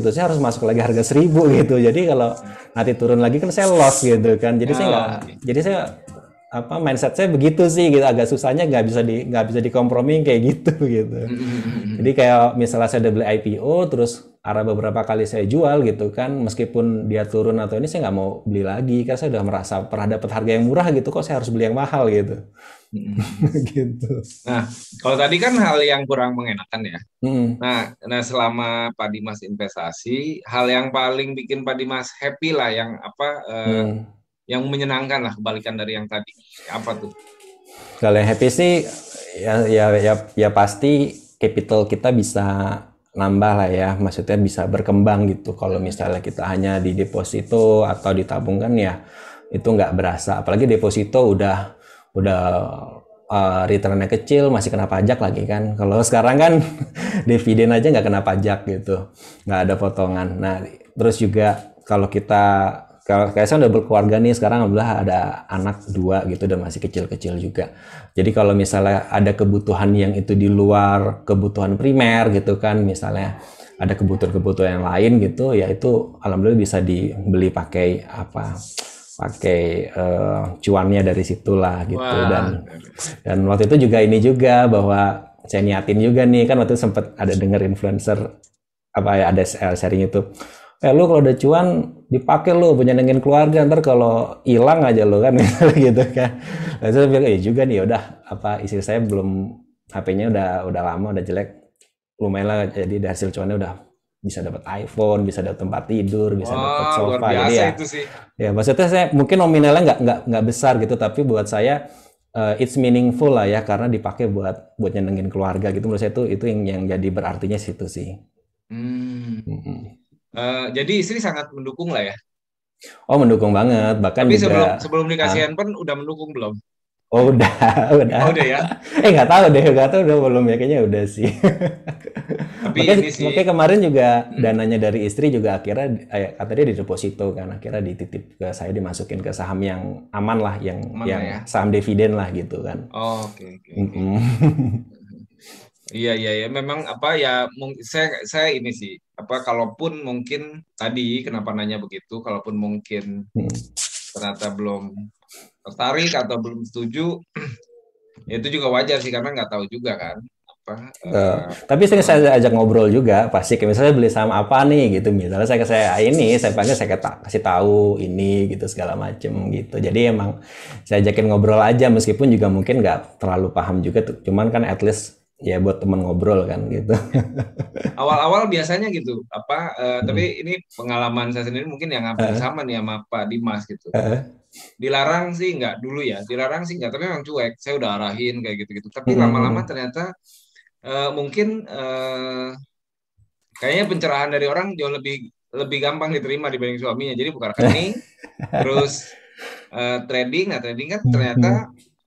gitu saya harus masuk lagi harga seribu gitu jadi kalau nanti turun lagi kan saya loss gitu kan jadi oh, saya ah, nggak jadi saya apa mindset saya begitu sih gitu agak susahnya nggak bisa di nggak bisa dikompromi kayak gitu gitu hmm, hmm, hmm, jadi kayak misalnya saya beli IPO terus arah beberapa kali saya jual gitu kan meskipun dia turun atau ini saya nggak mau beli lagi karena saya udah merasa pernah dapat harga yang murah gitu kok saya harus beli yang mahal gitu gitu nah kalau tadi kan hal yang kurang mengenakan ya hmm. nah nah selama Pak Dimas investasi hal yang paling bikin Pak Dimas happy lah yang apa eh, hmm yang menyenangkan lah kebalikan dari yang tadi apa tuh kalau yang happy sih ya ya ya, ya pasti capital kita bisa nambah lah ya maksudnya bisa berkembang gitu kalau misalnya kita hanya di deposito atau ditabungkan ya itu nggak berasa apalagi deposito udah udah uh, returnnya kecil masih kena pajak lagi kan kalau sekarang kan dividen aja nggak kena pajak gitu nggak ada potongan nah terus juga kalau kita sekarang saya udah berkeluarga nih sekarang alhamdulillah ada anak dua gitu dan masih kecil-kecil juga jadi kalau misalnya ada kebutuhan yang itu di luar kebutuhan primer gitu kan misalnya ada kebutuhan-kebutuhan yang lain gitu ya itu alhamdulillah bisa dibeli pakai apa pakai uh, cuannya dari situlah gitu Wah. dan dan waktu itu juga ini juga bahwa saya niatin juga nih kan waktu itu sempat ada denger influencer apa ya ada sharing itu eh lu kalau udah cuan dipakai lu nengin keluarga ntar kalau hilang aja lu kan gitu kan lalu nah, saya bilang ya juga nih udah apa isi saya belum HP-nya udah udah lama udah jelek lumayan lah jadi hasil cuannya udah bisa dapat iPhone, bisa dapat tempat tidur, bisa oh, dapat sofa. Luar ya, itu sih. ya maksudnya saya mungkin nominalnya nggak nggak nggak besar gitu, tapi buat saya uh, it's meaningful lah ya karena dipakai buat buat nyenengin keluarga gitu menurut saya itu itu yang yang jadi berartinya situ sih. Hmm. Mm -mm. Uh, jadi istri sangat mendukung lah ya. Oh mendukung banget, bahkan Tapi juga, sebelum sebelum dikasih uh, ah. handphone udah mendukung belum? Oh udah, udah. Oh, udah ya. eh nggak tahu deh, nggak tahu udah belum ya kayaknya udah sih. Tapi makanya, ini sih... makanya kemarin juga hmm. dananya dari istri juga akhirnya eh, katanya di deposito kan akhirnya dititip ke saya dimasukin ke saham yang aman lah, yang aman yang ya? saham dividen lah gitu kan. Oh oke. Okay, okay, okay. Iya iya ya memang apa ya saya saya ini sih apa kalaupun mungkin tadi kenapa nanya begitu kalaupun mungkin hmm. ternyata belum tertarik atau belum setuju ya itu juga wajar sih karena nggak tahu juga kan apa uh, uh, tapi sering saya ajak ngobrol juga pasti kayak misalnya beli saham apa nih gitu misalnya saya ke saya ah, ini saya panggil saya kata, kasih tahu ini gitu segala macem gitu jadi emang saya ajakin ngobrol aja meskipun juga mungkin nggak terlalu paham juga tuh cuman kan at least ya buat teman ngobrol kan gitu. Awal-awal biasanya gitu apa uh, hmm. tapi ini pengalaman saya sendiri mungkin yang hampir uh. sama nih sama Pak Dimas gitu. Uh. Dilarang sih nggak dulu ya, dilarang sih nggak tapi memang cuek. Saya udah arahin kayak gitu-gitu. Tapi hmm. lama-lama hmm. ternyata uh, mungkin uh, kayaknya pencerahan dari orang jauh lebih lebih gampang diterima dibanding suaminya. Jadi buka rekening terus uh, trading, nah trading kan ternyata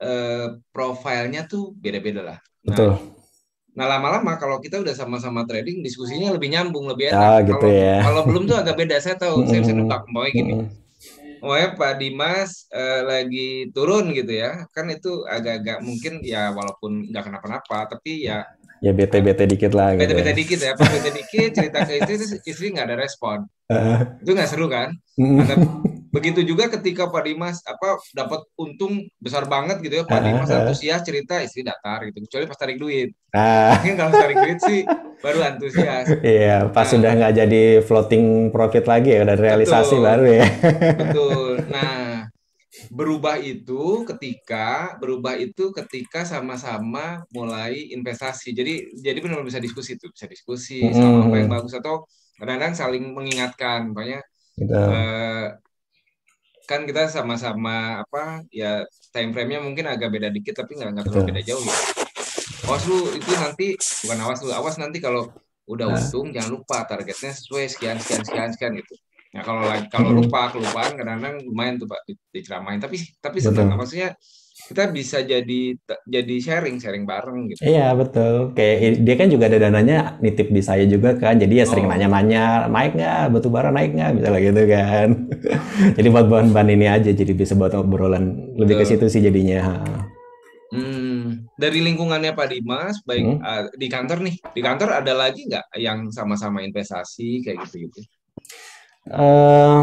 uh, profilnya tuh beda-beda lah. Nah, Betul Nah lama-lama kalau kita udah sama-sama trading diskusinya lebih nyambung lebih enak. Oh, gitu kalau, ya. kalau belum tuh agak beda. Saya tahu saya bisa nebak mau gini. oh ya Pak Dimas uh, lagi turun gitu ya, kan itu agak-agak mungkin ya walaupun nggak kenapa-napa, tapi ya ya bete bete dikit lah gitu. bete bete dikit ya pas bete dikit cerita ke istri istri nggak ada respon uh. itu nggak seru kan begitu juga ketika Pak Dimas apa dapat untung besar banget gitu ya Pak Dimas antusias cerita istri datar gitu kecuali pas tarik duit uh. mungkin kalau tarik duit sih baru antusias iya yeah, pas nah, sudah nggak jadi floating profit lagi ya udah realisasi betul, baru ya betul nah berubah itu ketika berubah itu ketika sama-sama mulai investasi. Jadi jadi benar-benar bisa diskusi itu bisa diskusi hmm. sama apa yang bagus atau kadang-kadang saling mengingatkan, makanya kita. Gitu. Uh, eh, kan kita sama-sama apa ya time frame-nya mungkin agak beda dikit tapi nggak nggak terlalu beda jauh ya. Awas lu itu nanti bukan awas lu, awas nanti kalau udah nah. untung jangan lupa targetnya sesuai sekian sekian sekian sekian gitu. Ya kalau kalau hmm. lupa kelupaan kadang-kadang lumayan tuh pak diceramain. Tapi tapi senang. Maksudnya kita bisa jadi jadi sharing sharing bareng gitu. Iya betul. Kayak dia kan juga ada dananya nitip di saya juga kan. Jadi ya sering oh. nanya-nanya oh. naik nggak batu bara naik nggak misalnya gitu kan. jadi buat bahan-bahan ini aja jadi bisa buat obrolan lebih ke situ sih jadinya. Hmm, dari lingkungannya Pak Dimas, baik hmm? uh, di kantor nih, di kantor ada lagi nggak yang sama-sama investasi kayak gitu-gitu? Eh,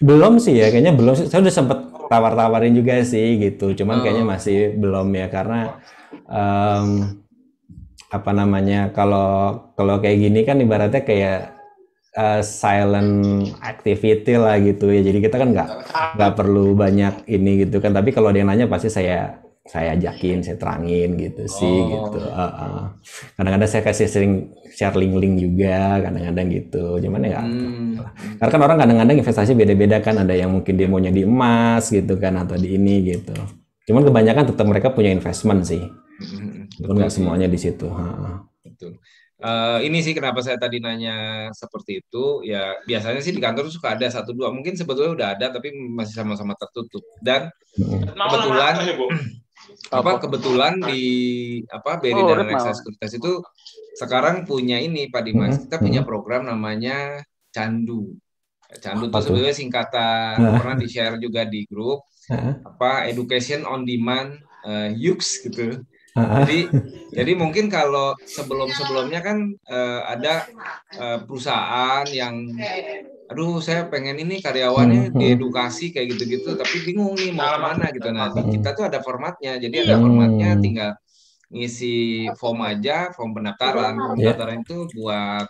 belum sih ya, kayaknya belum sih. Saya udah sempet tawar-tawarin juga sih gitu, cuman hmm. kayaknya masih belum ya karena um, apa namanya kalau kalau kayak gini kan ibaratnya kayak uh, silent activity lah gitu ya jadi kita kan nggak nggak perlu banyak ini gitu kan tapi kalau ada yang nanya pasti saya saya ajakin, iya. saya terangin gitu sih oh. gitu. Kadang-kadang uh, uh. Kadang saya kasih sering share link-link juga, kadang-kadang gitu. Cuman ya hmm. karena kan orang kadang-kadang investasi beda-beda kan, ada yang mungkin demonya di emas gitu kan atau di ini gitu. Cuman kebanyakan tetap mereka punya investment sih. Hmm. nggak semuanya di situ. Uh. Betul. Uh, ini sih kenapa saya tadi nanya seperti itu ya biasanya sih di kantor suka ada satu dua mungkin sebetulnya udah ada tapi masih sama-sama tertutup dan kebetulan apa kebetulan di apa Beri oh, dan Alexa Sekuritas itu sekarang punya ini Pak Dimas hmm. kita punya mm-hmm. program namanya Candu Candu itu sebenarnya singkatan nah. pernah di share juga di grup nah. apa Education on Demand uh, eh, Yux gitu nah. jadi jadi mungkin kalau sebelum sebelumnya kan uh, ada uh, perusahaan yang aduh saya pengen ini karyawannya hmm, hmm. diedukasi kayak gitu-gitu tapi bingung nih mau mana gitu nah hmm. kita tuh ada formatnya jadi ada formatnya tinggal ngisi form aja form pendaftaran ya. form pendaftaran yeah. itu buat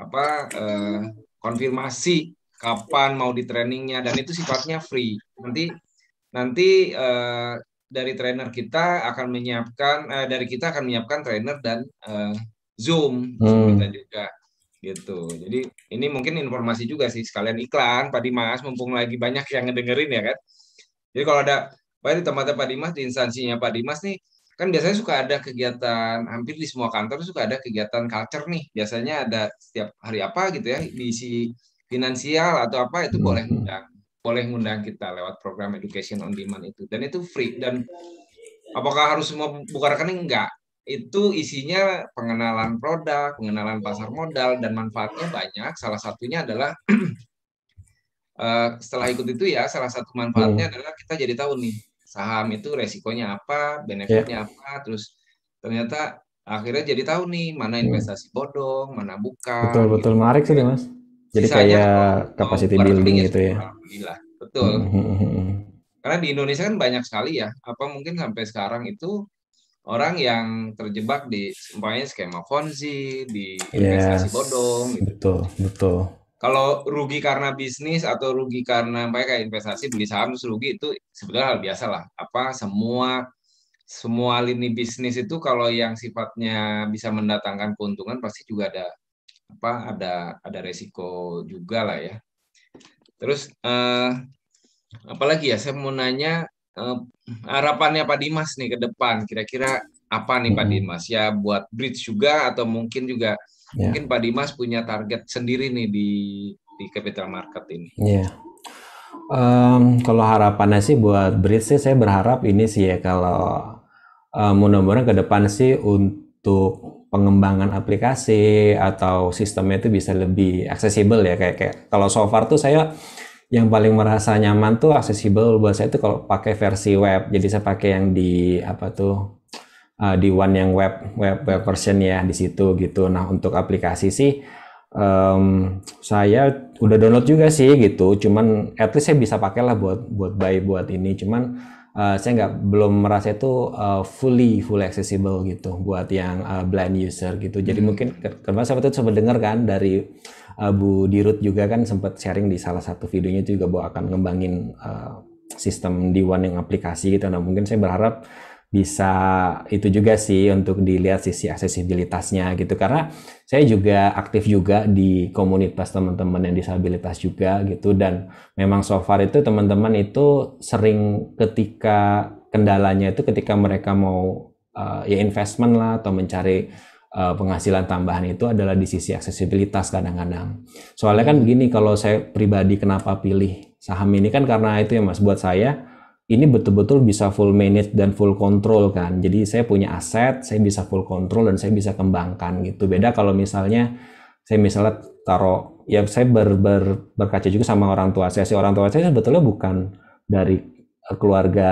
apa eh, konfirmasi kapan mau di trainingnya dan itu sifatnya free nanti nanti eh, dari trainer kita akan menyiapkan eh, dari kita akan menyiapkan trainer dan eh, zoom hmm. kita juga gitu. Jadi ini mungkin informasi juga sih sekalian iklan Pak Dimas mumpung lagi banyak yang ngedengerin ya kan. Jadi kalau ada Pak di tempatnya Pak Dimas di instansinya Pak Dimas nih kan biasanya suka ada kegiatan hampir di semua kantor suka ada kegiatan culture nih. Biasanya ada setiap hari apa gitu ya diisi finansial atau apa itu hmm. boleh ngundang. Boleh ngundang kita lewat program education on demand itu dan itu free dan apakah harus semua buka rekening enggak itu isinya pengenalan produk, pengenalan pasar modal, dan manfaatnya banyak. Salah satunya adalah eh, setelah ikut itu ya, salah satu manfaatnya hmm. adalah kita jadi tahu nih saham itu resikonya apa, benefitnya yeah. apa, terus ternyata akhirnya jadi tahu nih mana hmm. investasi bodong, mana bukan. Betul gitu. betul menarik sih mas. Jadi Sisanya kayak capacity building gitu ya. Alhamdulillah, betul. Hmm, Karena di Indonesia kan banyak sekali ya, apa mungkin sampai sekarang itu orang yang terjebak di umpamanya skema Ponzi, di investasi yes, bodong gitu. Betul, betul. Kalau rugi karena bisnis atau rugi karena kayak investasi beli saham terus rugi itu sebetulnya hal biasa lah. Apa semua semua lini bisnis itu kalau yang sifatnya bisa mendatangkan keuntungan pasti juga ada apa ada ada resiko juga lah ya. Terus eh, apalagi ya saya mau nanya uh, harapannya Pak Dimas nih ke depan kira-kira apa nih Pak hmm. Dimas ya buat bridge juga atau mungkin juga yeah. mungkin Pak Dimas punya target sendiri nih di di capital market ini. Ya, Um, kalau harapannya sih buat bridge sih saya berharap ini sih ya kalau um, mudah-mudahan ke depan sih untuk pengembangan aplikasi atau sistemnya itu bisa lebih aksesibel ya kayak kayak kalau so far tuh saya yang paling merasa nyaman tuh accessible buat saya itu kalau pakai versi web. Jadi saya pakai yang di apa tuh uh, di one yang web web web version ya di situ gitu. Nah untuk aplikasi sih um, saya udah download juga sih gitu. Cuman at least saya bisa pakailah buat buat buy buat ini. Cuman uh, saya nggak belum merasa itu uh, fully fully accessible gitu buat yang uh, blind user gitu. Jadi hmm. mungkin karena saya itu sempat dengar kan dari Abu Dirut juga kan sempat sharing di salah satu videonya itu juga bahwa akan ngembangin uh, sistem di 1 yang aplikasi gitu. Nah mungkin saya berharap bisa itu juga sih untuk dilihat sisi aksesibilitasnya gitu karena saya juga aktif juga di komunitas teman-teman yang disabilitas juga gitu dan memang so far itu teman-teman itu sering ketika kendalanya itu ketika mereka mau uh, ya investment lah atau mencari Eh, penghasilan tambahan itu adalah di sisi aksesibilitas kadang-kadang. Soalnya kan begini kalau saya pribadi kenapa pilih saham ini kan karena itu ya Mas buat saya ini betul-betul bisa full manage dan full control kan. Jadi saya punya aset, saya bisa full control dan saya bisa kembangkan gitu. Beda kalau misalnya saya misalnya taruh ya saya ber, ber, berkaca juga sama orang tua saya. Si orang tua saya sebetulnya bukan dari keluarga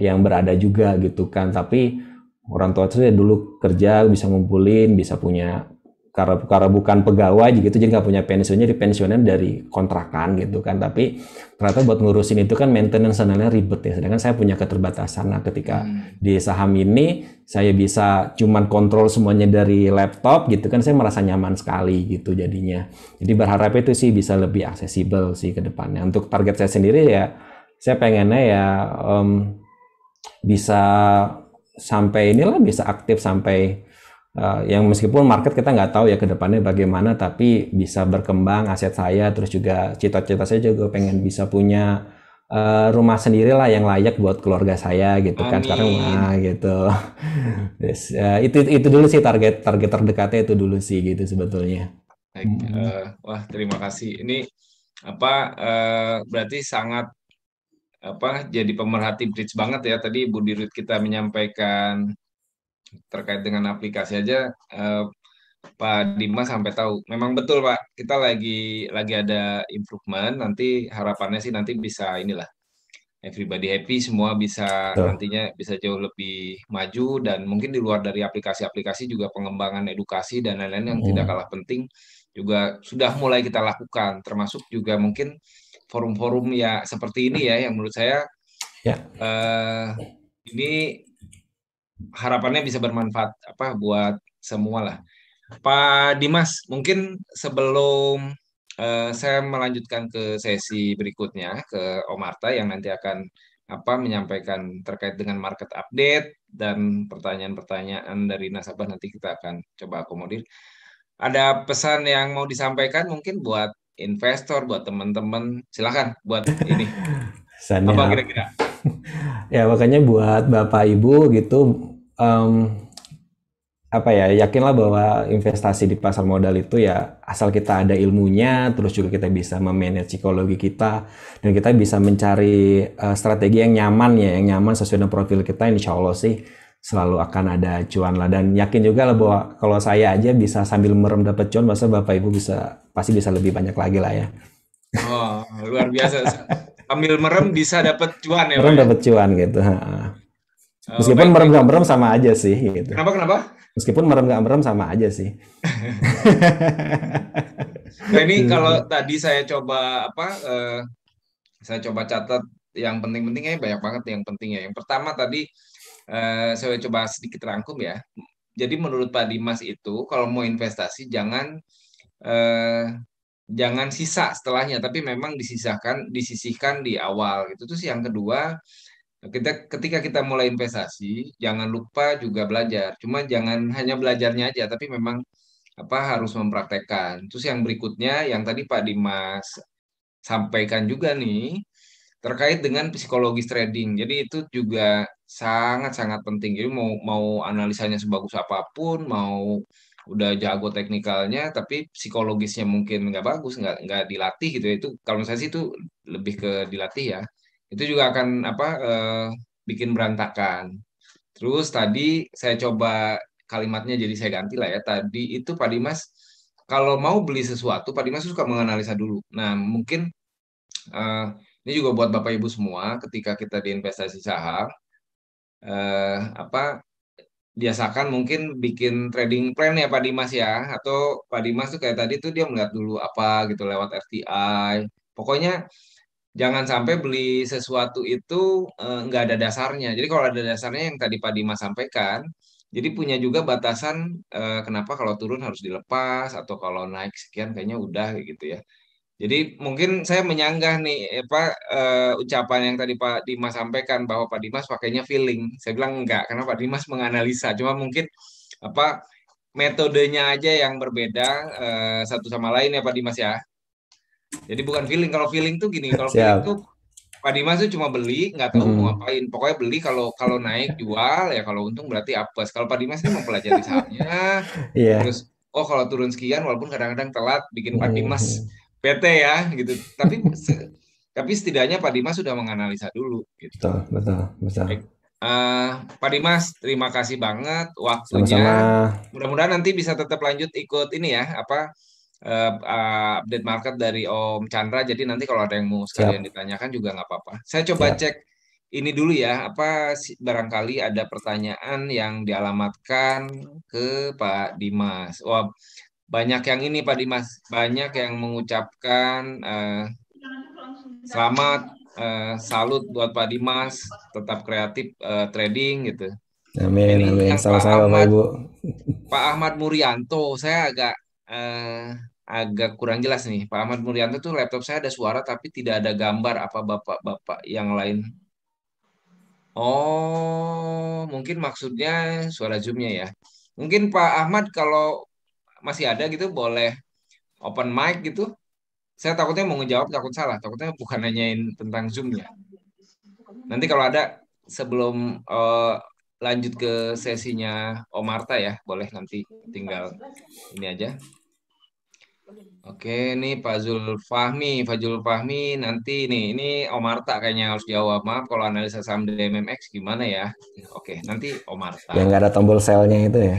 yang berada juga gitu kan, tapi orang tua tuh ya dulu kerja bisa ngumpulin bisa punya karena, karena bukan pegawai gitu jadi nggak punya pensiunnya di pensiunan dari kontrakan gitu kan tapi ternyata buat ngurusin itu kan maintenance sebenarnya ribet ya sedangkan saya punya keterbatasan nah ketika hmm. di saham ini saya bisa cuman kontrol semuanya dari laptop gitu kan saya merasa nyaman sekali gitu jadinya jadi berharap itu sih bisa lebih aksesibel sih ke depannya untuk target saya sendiri ya saya pengennya ya um, bisa sampai inilah bisa aktif sampai uh, yang meskipun market kita nggak tahu ya kedepannya bagaimana tapi bisa berkembang aset saya terus juga cita-cita saya juga pengen bisa punya uh, rumah sendirilah yang layak buat keluarga saya gitu Amin. kan sekarang nah, gitu yes, uh, itu itu dulu sih target target terdekatnya itu dulu sih gitu sebetulnya Baik, uh, wah terima kasih ini apa uh, berarti sangat apa jadi pemerhati bridge banget ya tadi Bu Dirut kita menyampaikan terkait dengan aplikasi aja eh, Pak Dimas sampai tahu. Memang betul Pak, kita lagi lagi ada improvement. Nanti harapannya sih nanti bisa inilah everybody happy, semua bisa betul. nantinya bisa jauh lebih maju dan mungkin di luar dari aplikasi-aplikasi juga pengembangan edukasi dan lain-lain yang hmm. tidak kalah penting juga sudah mulai kita lakukan. Termasuk juga mungkin forum-forum ya seperti ini ya yang menurut saya ya. uh, ini harapannya bisa bermanfaat apa buat semua lah. Pak Dimas, mungkin sebelum uh, saya melanjutkan ke sesi berikutnya ke Omarta yang nanti akan apa menyampaikan terkait dengan market update dan pertanyaan-pertanyaan dari nasabah nanti kita akan coba akomodir. Ada pesan yang mau disampaikan mungkin buat investor, buat teman-teman. Silahkan buat ini. Sanya. Apa kira-kira? ya makanya buat bapak ibu gitu um, apa ya yakinlah bahwa investasi di pasar modal itu ya asal kita ada ilmunya terus juga kita bisa memanage psikologi kita dan kita bisa mencari uh, strategi yang nyaman ya yang nyaman sesuai dengan profil kita insya Allah sih selalu akan ada cuan lah dan yakin juga lah bahwa kalau saya aja bisa sambil merem dapat cuan masa bapak ibu bisa pasti bisa lebih banyak lagi lah ya. Oh, luar biasa. Sambil merem bisa dapat cuan ya. Merem ya? dapat cuan gitu. Oh, Meskipun baik, merem nggak merem sama aja sih gitu. Kenapa kenapa? Meskipun merem nggak merem sama aja sih. nah, ini kalau tadi saya coba apa Uh, saya coba catat yang penting-pentingnya banyak banget yang pentingnya. Yang pertama tadi uh, saya coba sedikit rangkum ya. Jadi menurut Pak Dimas itu kalau mau investasi jangan Eh, jangan sisa setelahnya tapi memang disisahkan disisihkan di awal gitu terus yang kedua kita ketika kita mulai investasi jangan lupa juga belajar cuma jangan hanya belajarnya aja tapi memang apa harus mempraktekkan terus yang berikutnya yang tadi Pak Dimas sampaikan juga nih terkait dengan psikologis trading jadi itu juga sangat sangat penting jadi mau mau analisanya sebagus apapun mau udah jago teknikalnya tapi psikologisnya mungkin nggak bagus nggak nggak dilatih gitu ya. itu kalau saya sih itu lebih ke dilatih ya itu juga akan apa eh, bikin berantakan terus tadi saya coba kalimatnya jadi saya ganti lah ya tadi itu Pak Dimas kalau mau beli sesuatu Pak Dimas suka menganalisa dulu nah mungkin eh, ini juga buat bapak ibu semua ketika kita di investasi saham eh, apa biasakan mungkin bikin trading plan ya Pak Dimas ya atau Pak Dimas tuh kayak tadi tuh dia melihat dulu apa gitu lewat RTI pokoknya jangan sampai beli sesuatu itu eh, nggak eh, ada dasarnya jadi kalau ada dasarnya yang tadi Pak Dimas sampaikan jadi punya juga batasan eh, kenapa kalau turun harus dilepas atau kalau naik sekian kayaknya udah gitu ya jadi mungkin saya menyanggah nih apa uh, ucapan yang tadi Pak Dimas sampaikan bahwa Pak Dimas pakainya feeling. Saya bilang enggak karena Pak Dimas menganalisa. Cuma mungkin apa metodenya aja yang berbeda uh, satu sama lain ya Pak Dimas ya. Jadi bukan feeling. Kalau feeling tuh gini, kalau feeling tuh Pak Dimas tuh cuma beli, nggak tahu hmm. mau ngapain. Pokoknya beli kalau kalau naik jual ya kalau untung berarti apes. Kalau Pak Dimas ini kan mempelajari sahamnya, yeah. terus oh kalau turun sekian walaupun kadang-kadang telat bikin Pak Dimas hmm PT ya gitu. Tapi tapi setidaknya Pak Dimas sudah menganalisa dulu gitu. Betul, betul, betul. Baik. Uh, Pak Dimas, terima kasih banget waktunya. Mudah-mudahan nanti bisa tetap lanjut ikut ini ya, apa uh, uh, update market dari Om Chandra. Jadi nanti kalau ada yang mau sekalian Siap. ditanyakan juga nggak apa-apa. Saya coba Siap. cek ini dulu ya, apa barangkali ada pertanyaan yang dialamatkan ke Pak Dimas. Wah, banyak yang ini Pak Dimas, banyak yang mengucapkan uh, selamat, uh, salut buat Pak Dimas, tetap kreatif uh, trading gitu. Amin, ini amin. Kan Sama-sama Pak Ibu. Pak Ahmad Murianto, saya agak uh, agak kurang jelas nih. Pak Ahmad Murianto tuh laptop saya ada suara tapi tidak ada gambar apa bapak-bapak yang lain. Oh, mungkin maksudnya suara zoomnya ya. Mungkin Pak Ahmad kalau masih ada gitu boleh open mic gitu saya takutnya mau ngejawab takut salah takutnya bukan nanyain tentang zoom ya nanti kalau ada sebelum uh, lanjut ke sesinya Om Marta ya boleh nanti tinggal ini aja Oke, ini Pak Zulfahmi, Pak Zulfahmi nanti nih, ini Om Marta kayaknya harus jawab. Maaf kalau analisa saham MMX gimana ya? Oke, nanti Om Marta Yang nggak ada tombol selnya itu ya?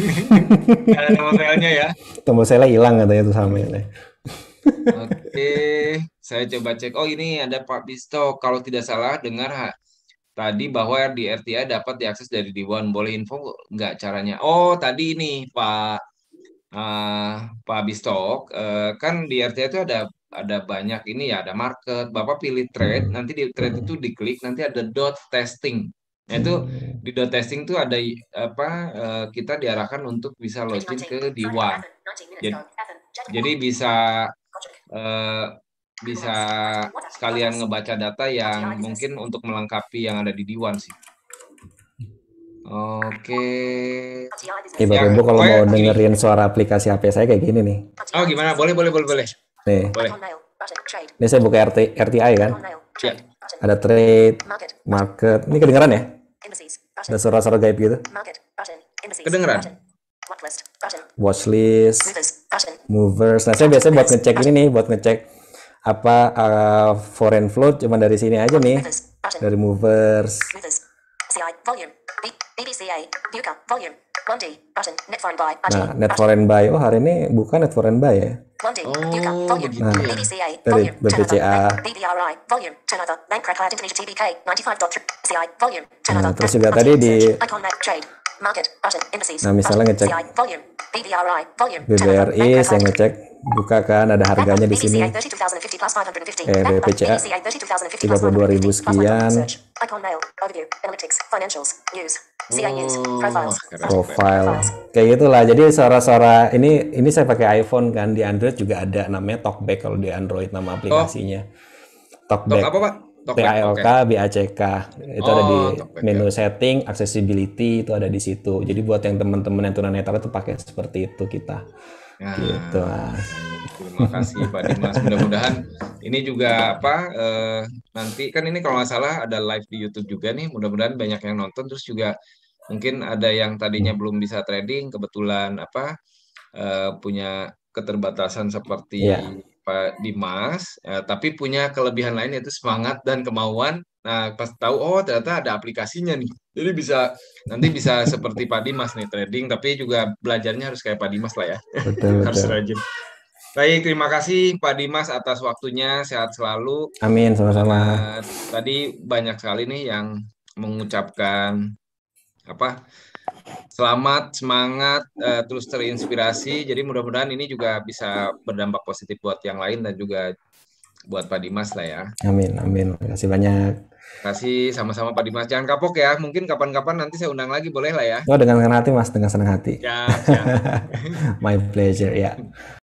Nggak ada tombol selnya ya? Tombol selnya hilang katanya itu sama ini. Oke, saya coba cek. Oh ini ada Pak Bisto kalau tidak salah dengar ha, tadi bahwa di RTA dapat diakses dari Dewan. Boleh info nggak caranya? Oh tadi ini Pak uh, Pak Bistok, uh, eh, kan di RTA itu ada ada banyak ini ya, ada market. Bapak pilih trade, nanti di trade itu diklik, nanti ada dot testing. Nah, itu hmm. di dot testing itu ada apa uh, kita diarahkan untuk bisa login ke DIWA. Jadi, jadi bisa uh, bisa sekalian ngebaca data yang mungkin untuk melengkapi yang ada di Diwan sih. Oke. Okay. Ibu-ibu kalau mau dengerin suara aplikasi HP saya kayak gini nih. Oh gimana? Boleh, boleh, boleh, boleh. Nih. Boleh. Ini saya buka RT, RTI kan? Ada trade, market. Ini kedengeran ya? Ada suara-suara gaib gitu? Kedengeran. Watchlist, movers. Nah, saya biasanya buat ngecek ini nih, buat ngecek apa uh, foreign float cuma dari sini aja nih, dari movers volume, button, net foreign buy. Nah, net foreign buy. Oh, hari ini bukan net foreign buy ya. oh, nah, BBCA, BBCA. Nah, terus juga tadi di Nah, misalnya ngecek BBRI, saya ngecek buka kan ada harganya di sini. Eh, BPCA 32.000 sekian. Oh, profile kayak gitulah jadi suara-suara ini ini saya pakai iPhone kan di Android juga ada namanya TalkBack kalau di Android nama oh. aplikasinya oh. TalkBack Talk apa pak TALK, BACK itu oh, ada di talkback, menu ya. setting, accessibility itu ada di situ. Jadi buat yang teman-teman yang tunanetra itu pakai seperti itu kita. Nah, gitu, ah, Terima kasih Pak Dimas. Mudah-mudahan ini juga apa eh, nanti kan ini kalau nggak salah ada live di YouTube juga nih. Mudah-mudahan banyak yang nonton terus juga mungkin ada yang tadinya belum bisa trading kebetulan apa eh, punya keterbatasan seperti yeah. Pak Dimas, ya, eh, tapi punya kelebihan lain yaitu semangat dan kemauan. Nah, pas tahu oh ternyata ada aplikasinya nih. Jadi bisa nanti bisa seperti Pak Dimas nih trading, tapi juga belajarnya harus kayak Pak Dimas lah ya. Betul, harus rajin. Baik, terima kasih Pak Dimas atas waktunya. Sehat selalu. Amin, sama-sama. Uh, tadi banyak sekali nih yang mengucapkan apa Selamat, semangat, uh, terus terinspirasi. Jadi mudah-mudahan ini juga bisa berdampak positif buat yang lain dan juga buat Pak Dimas lah ya. Amin, amin. Terima kasih banyak. Terima kasih sama-sama Pak Dimas. Jangan kapok ya. Mungkin kapan-kapan nanti saya undang lagi boleh lah ya. Oh, dengan senang hati Mas, dengan senang hati. Ya, ya. My pleasure ya.